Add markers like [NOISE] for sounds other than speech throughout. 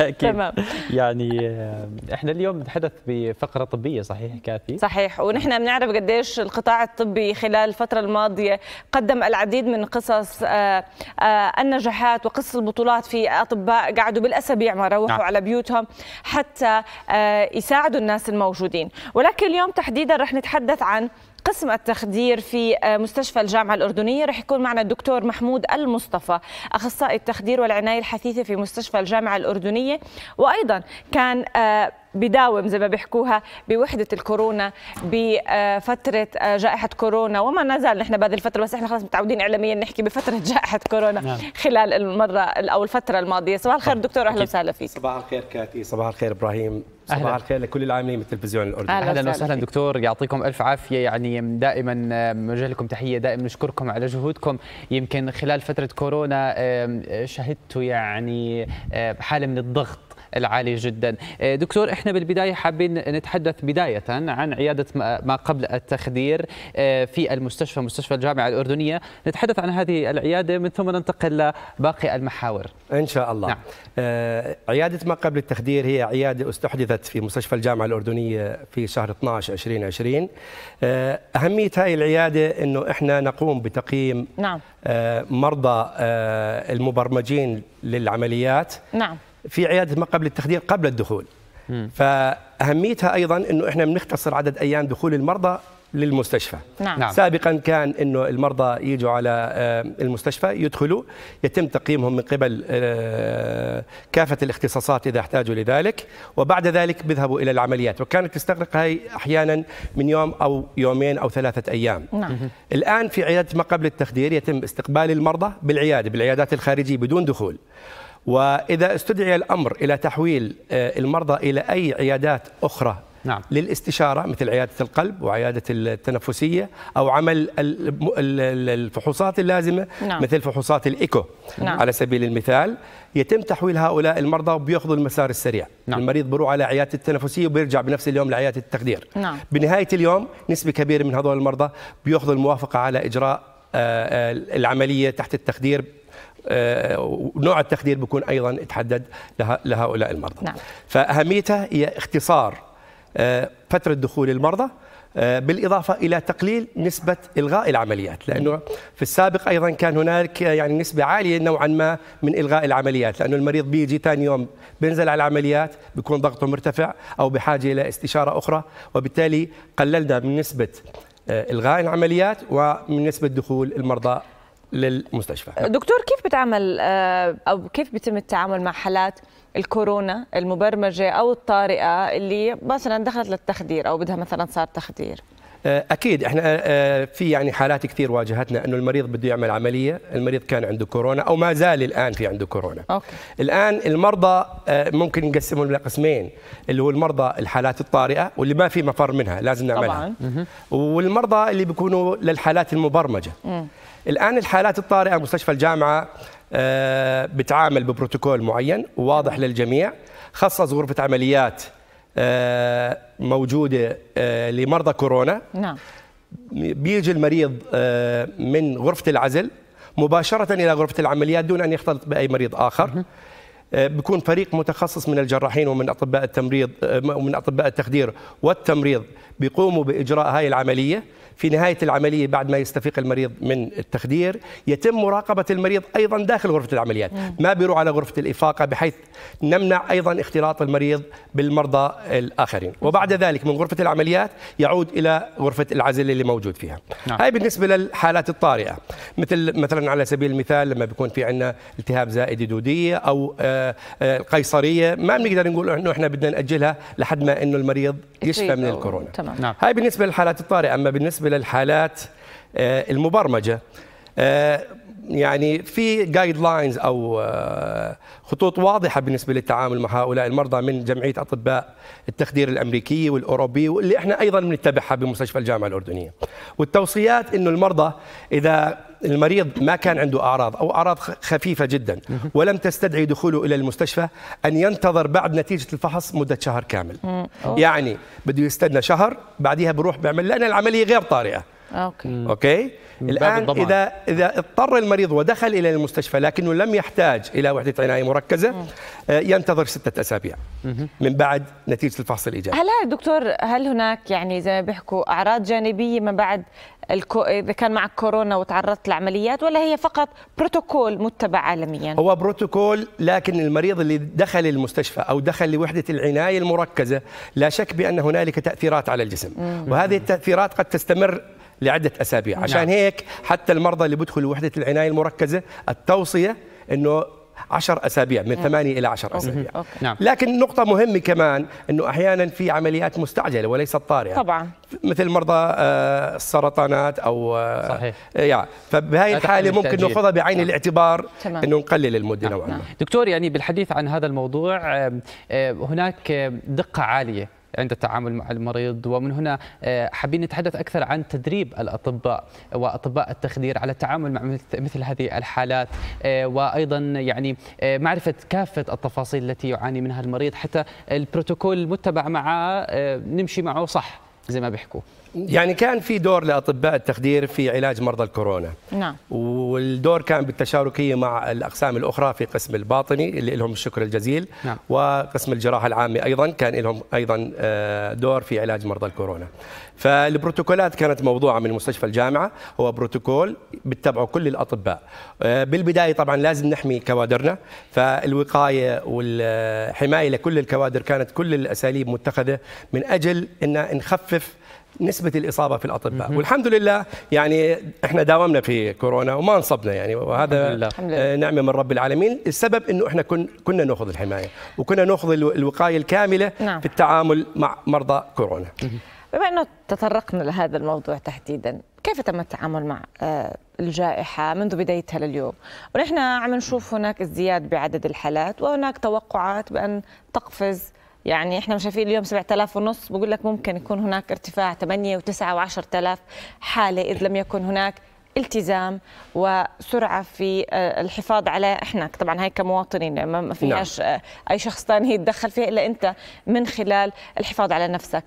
اكيد تمام يعني آه، احنا اليوم نتحدث بفقره طبيه صحيح كاثي صحيح ونحن نعم. بنعرف قديش القطاع الطبي خلال الفتره الماضيه قدم العديد من قصص آه، آه، النجاحات وقصص البطولات في اطباء قعدوا بالاسابيع ما روحوا نعم. على بيوتهم حتى يساعدوا الناس الموجودين ولكن اليوم تحديدا رح نتحدث عن قسم التخدير في آه، مستشفى الجامعة الأردنية رح يكون معنا الدكتور محمود المصطفى أخصائي التخدير والعناية الحثيثة في مستشفى الجامعة الأردنية وأيضا كان آه، بداوم زي ما بيحكوها بوحدة الكورونا بفترة آه، جائحة كورونا وما نزال نحن بهذه الفترة بس احنا خلاص متعودين إعلاميا نحكي بفترة [LAUGHS] جائحة كورونا نعم. خلال المرة أو الفترة الماضية صباح الخير دكتور أهلا وسهلا فيك صباح الخير كاتي صباح الخير إبراهيم صباح الخير لكل العاملين بالتلفزيون الاردني اهلا, أهلاً وسهلا دكتور يعطيكم الف عافيه يعني دائما بنوجه لكم تحيه دائما نشكركم على جهودكم يمكن خلال فتره كورونا شهدتوا يعني حاله من الضغط العالي جدا آه، دكتور احنا بالبدايه حابين نتحدث بدايه عن عياده ما قبل التخدير آه، في المستشفى مستشفى الجامعه الاردنيه نتحدث عن هذه العياده من ثم ننتقل لباقي المحاور ان شاء الله نعم. آه، عياده ما قبل التخدير هي عياده استحدثت في مستشفى الجامعه الاردنيه في شهر 12 2020 اهميه هذه العياده انه احنا نقوم بتقييم نعم. مرضى المبرمجين للعمليات نعم في عياده ما قبل التخدير قبل الدخول مم. فاهميتها ايضا انه احنا بنختصر عدد ايام دخول المرضى للمستشفى نعم. نعم. سابقا كان انه المرضى يجوا على آه، المستشفى يدخلوا يتم تقييمهم من قبل آه، كافه الاختصاصات اذا احتاجوا لذلك وبعد ذلك بيذهبوا الى العمليات وكانت تستغرق هاي احيانا من يوم او يومين او ثلاثه ايام نعم. الان في عياده ما قبل التخدير يتم استقبال المرضى بالعياده بالعيادات الخارجيه بدون دخول وإذا استدعي الأمر إلى تحويل آه، المرضى إلى أي عيادات أخرى نعم. للاستشارة مثل عيادة القلب وعيادة التنفسية أو عمل الفحوصات اللازمة نعم. مثل فحوصات الإيكو نعم. على سبيل المثال يتم تحويل هؤلاء المرضى وبيأخذوا المسار السريع نعم. المريض بروح على عيادة التنفسية وبيرجع بنفس اليوم لعيادة التخدير نعم. بنهاية اليوم نسبة كبيرة من هذول المرضى بيأخذوا الموافقة على إجراء آه، آه، العملية تحت التخدير ونوع آه، التخدير بيكون ايضا تحدد لهؤلاء المرضى نعم. فاهميتها هي اختصار آه، فتره دخول المرضى آه، بالإضافة إلى تقليل نسبة إلغاء العمليات لأنه في السابق أيضا كان هناك يعني نسبة عالية نوعا ما من إلغاء العمليات لأنه المريض بيجي ثاني يوم بينزل على العمليات بيكون ضغطه مرتفع أو بحاجة إلى استشارة أخرى وبالتالي قللنا من نسبة إلغاء العمليات ومن نسبة دخول المرضى للمستشفى دكتور كيف بتعمل آه، او كيف بيتم التعامل مع حالات الكورونا المبرمجه او الطارئه اللي مثلا دخلت للتخدير او بدها مثلا صار تخدير آه، اكيد احنا آه، في يعني حالات كثير واجهتنا انه المريض بده يعمل عمليه، المريض كان عنده كورونا او ما زال الان في عنده كورونا. أوكي. الان المرضى ممكن نقسمهم لقسمين اللي هو المرضى الحالات الطارئه واللي ما في مفر منها لازم نعملها. طبعا. والمرضى اللي بيكونوا للحالات المبرمجه. م. الان الحالات الطارئه مستشفى الجامعه آه، بتعامل ببروتوكول معين وواضح للجميع خصص غرفه عمليات آه، موجوده آه، لمرضى كورونا نعم بيجي المريض من غرفه العزل مباشره الى غرفه العمليات دون ان يختلط باي مريض اخر آه، بيكون فريق متخصص من الجراحين ومن اطباء التمريض آه، ومن اطباء التخدير والتمريض بيقوموا باجراء هاي العمليه في نهايه العمليه بعد ما يستفيق المريض من التخدير يتم مراقبه المريض ايضا داخل غرفه العمليات ما بيروح على غرفه الافاقه بحيث نمنع ايضا اختلاط المريض بالمرضى الاخرين وبعد ذلك من غرفه العمليات يعود الى غرفه العزل اللي موجود فيها نعم. هاي بالنسبه للحالات الطارئه مثل مثلا على سبيل المثال لما بيكون في عندنا التهاب زائد دوديه او آه، القيصريه آه، آه، ما بنقدر نقول انه احنا بدنا ناجلها لحد ما انه المريض يشفى من الكورونا تمام. نعم. هاي بالنسبه للحالات الطارئه اما بالنسبه للحالات آه، المبرمجه يعني في جايد لاينز او خطوط واضحه بالنسبه للتعامل مع هؤلاء المرضى من جمعيه اطباء التخدير الامريكيه والاوروبيه واللي احنا ايضا بنتبعها بمستشفى الجامعه الاردنيه والتوصيات انه المرضى اذا المريض ما كان عنده اعراض او اعراض خفيفه جدا ولم تستدعي دخوله الى المستشفى ان ينتظر بعد نتيجه الفحص مده شهر كامل يعني بده يستنى شهر بعدها بروح بيعمل لان العمليه غير طارئه اوكي اوكي الان الضمان. اذا اذا اضطر المريض ودخل الى المستشفى لكنه لم يحتاج الى وحده عنايه مركزه آه، ينتظر ستة اسابيع من بعد نتيجه الفحص الايجابي هلا دكتور هل هناك يعني زي ما بيحكوا اعراض جانبيه من بعد الكو... اذا كان معك كورونا وتعرضت لعمليات ولا هي فقط بروتوكول متبع عالميا هو بروتوكول لكن المريض اللي دخل المستشفى او دخل لوحده العنايه المركزه لا شك بان هنالك تاثيرات على الجسم مم. وهذه التاثيرات قد تستمر لعده اسابيع نعم. عشان هيك حتى المرضى اللي بيدخلوا وحده العنايه المركزه التوصيه انه 10 اسابيع من 8 الى 10 اسابيع أوكي. نعم. لكن نقطه مهمه كمان انه احيانا في عمليات مستعجله وليست طارئه طبعا مثل مرضى آه، السرطانات او آه، صحيح يعني فبهي الحاله ممكن ناخذها بعين نعم. الاعتبار تمام. انه نقلل المده نعم. نوعا ما نعم. دكتور يعني بالحديث عن هذا الموضوع آه، هناك دقه عاليه عند التعامل مع المريض ومن هنا آه، حابين نتحدث أكثر عن تدريب الأطباء وأطباء التخدير على التعامل مع مثل هذه الحالات آه، وأيضا يعني آه، معرفة كافة التفاصيل التي يعاني منها المريض حتى البروتوكول المتبع معه نمشي معه صح زي ما بيحكوا يعني كان في دور لاطباء التخدير في علاج مرضى الكورونا نعم والدور كان بالتشاركيه مع الاقسام الاخرى في قسم الباطني اللي لهم الشكر الجزيل نعم. وقسم الجراحه العامه ايضا كان لهم ايضا آه، دور في علاج مرضى الكورونا فالبروتوكولات كانت موضوعه من مستشفى الجامعه هو بروتوكول بتبعه كل الاطباء آه، بالبدايه طبعا لازم نحمي كوادرنا فالوقايه والحمايه لكل الكوادر كانت كل الاساليب متخذه من اجل ان نخفف نسبه الاصابه في الاطباء والحمد لله يعني احنا داومنا في كورونا وما انصبنا يعني وهذا آه، نعمه من رب العالمين السبب انه احنا كن كنا ناخذ الحمايه وكنا ناخذ الوقايه الكامله نعم. في التعامل مع مرضى كورونا بما انه تطرقنا لهذا الموضوع تحديدا كيف تم التعامل مع آه، الجائحة منذ بدايتها لليوم ونحن عم نشوف هناك ازدياد بعدد الحالات وهناك توقعات بأن تقفز يعني احنا شايفين اليوم 7000 ونص بقول لك ممكن يكون هناك ارتفاع 8 و9 و10000 حاله اذا لم يكن هناك التزام وسرعه في آه، الحفاظ على احنا طبعا هاي كمواطنين يعني ما فيهاش نعم. آه، اي شخص ثاني يتدخل فيها الا انت من خلال الحفاظ على نفسك.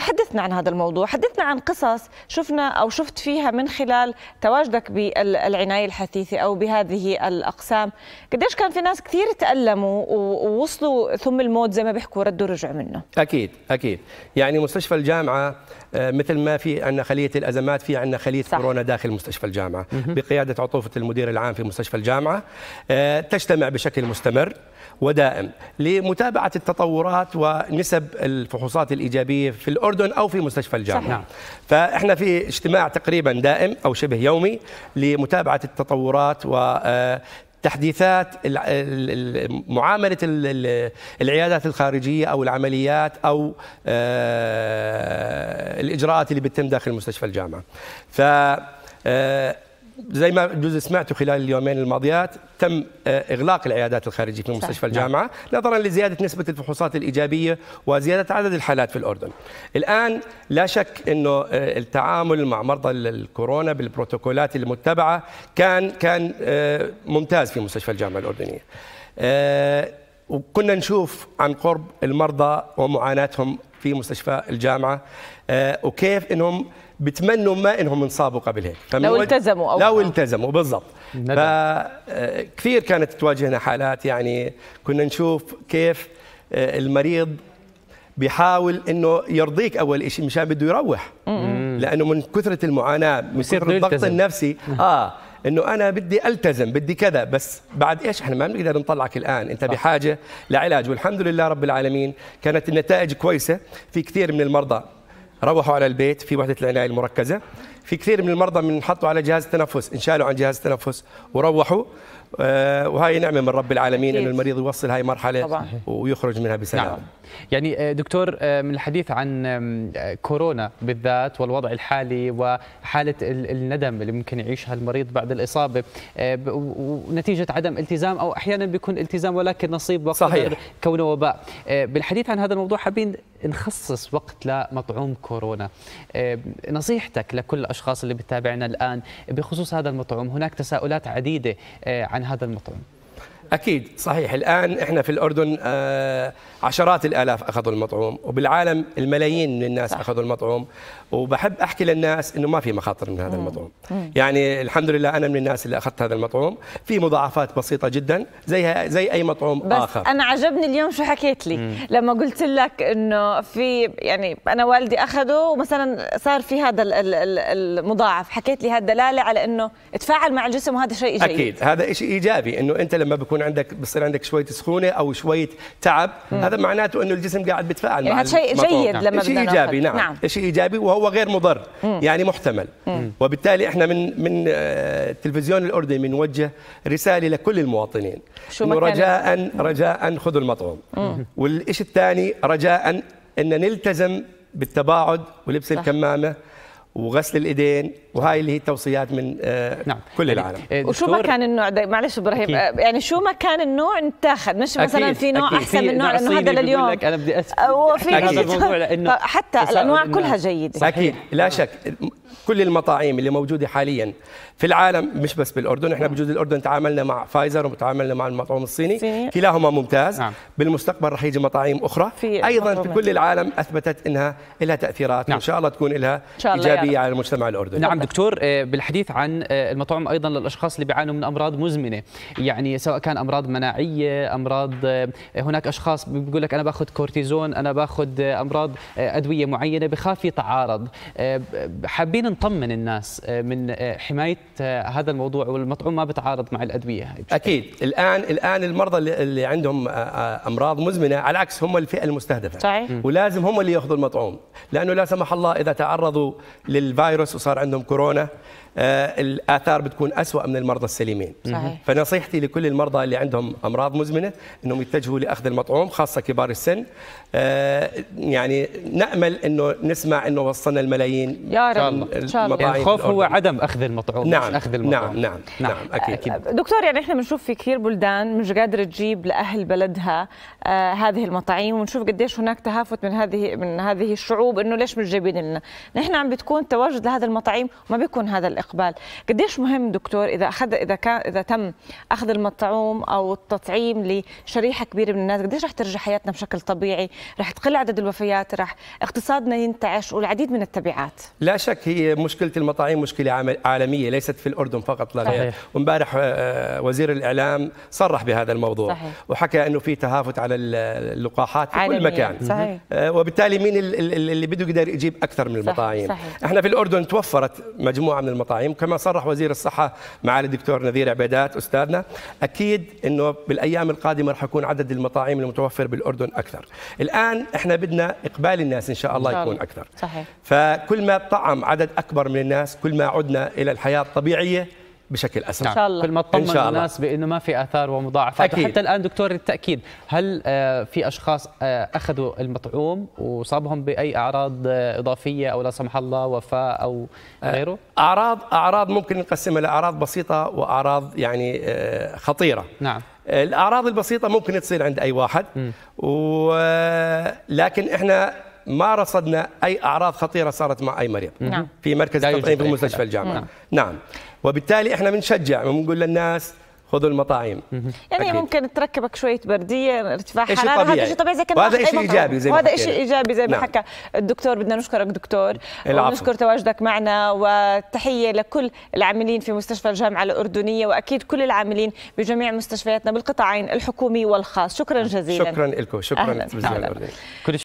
حدثنا عن هذا الموضوع حدثنا عن قصص شفنا أو شفت فيها من خلال تواجدك بالعناية الحثيثة أو بهذه الأقسام قديش كان في ناس كثير تألموا ووصلوا ثم الموت زي ما بيحكوا ردوا رجعوا منه أكيد أكيد يعني مستشفى الجامعة آه، مثل ما في عندنا خلية الأزمات في عندنا خلية صح. كورونا داخل مستشفى الجامعة بقيادة عطوفة المدير العام في مستشفى الجامعة آه، تجتمع بشكل مستمر ودائم لمتابعة التطورات ونسب الفحوصات الإيجابية في الاردن او في مستشفى الجامعه صحيح. نعم. فاحنا في اجتماع تقريبا دائم او شبه يومي لمتابعه التطورات و آه، تحديثات معامله العيادات الخارجيه او العمليات او آه، الاجراءات اللي بتتم داخل مستشفى الجامعه ف آه، زي ما جزء سمعتوا خلال اليومين الماضيات تم آه، اغلاق العيادات الخارجيه في مستشفى نعم. الجامعه نظرا لزياده نسبه الفحوصات الايجابيه وزياده عدد الحالات في الاردن. الان لا شك انه آه، التعامل مع مرضى الكورونا بالبروتوكولات المتبعه كان كان آه، ممتاز في مستشفى الجامعه الاردنيه. وكنا نشوف عن قرب المرضى ومعاناتهم في مستشفى الجامعه آه، وكيف انهم بتمنوا ما انهم انصابوا قبل هيك لو التزموا او لو التزموا بالضبط فكثير آه، كانت تواجهنا حالات يعني كنا نشوف كيف آه، المريض بيحاول انه يرضيك اول شيء مشان بده يروح مم. لانه من كثره المعاناه من كثره الضغط النفسي اه انه انا بدي التزم بدي كذا بس بعد ايش احنا ما بنقدر نطلعك الان انت بحاجه لعلاج والحمد لله رب العالمين كانت النتائج كويسه في كثير من المرضى روحوا على البيت في وحده العنايه المركزه في كثير من المرضى من حطوا على جهاز التنفس انشالوا عن جهاز التنفس وروحوا آه، وهي نعمه من رب العالمين انه المريض يوصل هاي مرحله طبعا. ويخرج منها بسلام نعم. يعني آه، دكتور آه، من الحديث عن كورونا بالذات والوضع الحالي وحاله الندم اللي ممكن يعيشها المريض بعد الاصابه ونتيجه عدم التزام او احيانا بيكون التزام ولكن نصيب وقت صحيح. كونه وباء بالحديث عن هذا الموضوع حابين نخصص وقت لمطعوم كورونا نصيحتك لكل الاشخاص اللي بتتابعنا الان بخصوص هذا المطعوم هناك تساؤلات عديده عن عن هذا المطعم اكيد صحيح الان احنا في الاردن آه، عشرات الالاف اخذوا المطعوم وبالعالم الملايين من الناس صح. اخذوا المطعوم وبحب احكي للناس انه ما في مخاطر من هذا المطعوم يعني الحمد لله انا من الناس اللي اخذت هذا المطعوم في مضاعفات بسيطه جدا زيها زي اي مطعوم بس اخر انا عجبني اليوم شو حكيت لي مم. لما قلت لك انه في يعني انا والدي اخذه ومثلا صار في هذا المضاعف حكيت لي هالدلاله على انه تفاعل مع الجسم وهذا شيء جيد اكيد هذا شيء ايجابي انه انت لما بكون عندك بصير عندك شويه سخونه او شويه تعب مم. هذا معناته انه الجسم قاعد بيتفاعل يعني مع هذا شيء جيد لما شيء ايجابي نعم, نعم. شيء ايجابي وهو وهو غير مضر يعني محتمل وبالتالي احنا من من آه، التلفزيون الاردني بنوجه رساله لكل المواطنين شو رجاء رجاء خذوا المطعوم والشيء الثاني رجاء ان نلتزم بالتباعد ولبس صح. الكمامه وغسل الايدين وهاي اللي هي التوصيات من آه، نعم. كل يعني، العالم آه، وشو ما كان النوع ده معلش ابراهيم آه، يعني شو ما كان النوع انتاخذ مش مثلا في نوع أكيد. احسن من نوع لانه هذا لليوم لك انا بدي اسال هذا الموضوع لانه [LAUGHS] حتى الانواع كلها جيده صحيح. اكيد لا شك كل المطاعيم اللي موجوده حاليا في العالم مش بس بالاردن احنا بجوز الاردن تعاملنا مع فايزر وتعاملنا مع المطعم الصيني كلاهما ممتاز نعم. بالمستقبل راح يجي مطاعيم اخرى في ايضا في كل العالم اثبتت انها لها تاثيرات نعم. وان شاء الله تكون لها شاء الله ايجابيه على المجتمع الاردني نعم دكتور آه، بالحديث عن آه، المطاعم ايضا للاشخاص اللي بيعانوا من امراض مزمنه يعني سواء كان امراض مناعيه امراض آه، هناك اشخاص بيقول لك انا باخذ كورتيزون انا باخذ امراض ادويه معينه بخاف يتعارض حابين خلينا نطمن الناس آه، من آه، حمايه آه، هذا الموضوع والمطعوم ما بتعارض مع الادويه اكيد الان الان المرضى اللي عندهم امراض مزمنه على العكس هم الفئه المستهدفه صحيح. ولازم هم اللي ياخذوا المطعوم لانه لا سمح الله اذا تعرضوا للفيروس وصار عندهم كورونا الاثار بتكون اسوا من المرضى السليمين صحيح. فنصيحتي لكل المرضى اللي عندهم امراض مزمنه انهم يتجهوا لاخذ المطعوم خاصه كبار السن يعني نامل انه نسمع انه وصلنا الملايين يا رب المطاعم الخوف هو عدم اخذ المطعوم نعم اخذ المطعوم نعم نعم نعم, نعم اكيد اكيد دكتور يعني احنا بنشوف في كثير بلدان مش قادره تجيب لاهل بلدها آه هذه المطاعيم ونشوف قديش هناك تهافت من هذه من هذه الشعوب انه ليش مش جايبين لنا نحن عم بتكون تواجد لهذه المطاعيم وما بيكون هذا الاقبال قديش مهم دكتور اذا اخذ اذا كان اذا تم اخذ المطعوم او التطعيم لشريحه كبيره من الناس قديش رح ترجع حياتنا بشكل طبيعي رح تقل عدد الوفيات رح اقتصادنا ينتعش والعديد من التبعات لا شك هي مشكله المطاعيم مشكله عالميه ليست في الاردن فقط لا غير وامبارح آه، آه، وزير الاعلام صرح بهذا الموضوع صحيح. وحكى انه في تهافت على اللقاحات في كل مكان صحيح. آه، وبالتالي مين اللي بده يقدر يجيب اكثر من المطاعيم صحيح. صحيح. احنا في الاردن توفرت مجموعه من المطاعيم كما صرح وزير الصحه معالي الدكتور نذير عبيدات استاذنا اكيد انه بالايام القادمه راح يكون عدد المطاعيم المتوفر بالاردن اكثر الان احنا بدنا اقبال الناس ان شاء الله يكون اكثر صحيح. فكل ما طعم عدد اكبر من الناس كل ما عدنا الى الحياه الطبيعيه بشكل اسرع ان شاء الله كل ما تطمن الناس بانه ما في اثار ومضاعفات أكيد. حتى الان دكتور للتاكيد هل آه، في اشخاص آه، اخذوا المطعوم وصابهم باي اعراض آه، اضافيه او لا سمح الله وفاه او غيره اعراض اعراض ممكن نقسمها لاعراض بسيطه واعراض يعني خطيره نعم الاعراض البسيطه ممكن تصير عند اي واحد م. و... لكن احنا ما رصدنا اي اعراض خطيره صارت مع اي مريض نعم. نعم. في مركز التطعيم في مستشفى الجامعه نعم. نعم وبالتالي احنا بنشجع بنقول للناس خذوا المطاعيم يعني أكيد. ممكن تركبك شويه برديه ارتفاع حراره هذا شيء طبيعي زي كان وهذا شيء ايجابي زي ما وهذا شيء ايجابي زي ما نعم. حكى الدكتور بدنا نشكرك دكتور العفو. ونشكر تواجدك معنا وتحيه لكل العاملين في مستشفى الجامعه الاردنيه واكيد كل العاملين بجميع مستشفياتنا بالقطاعين الحكومي والخاص شكرا جزيلا شكرا لكم شكرا جزيلا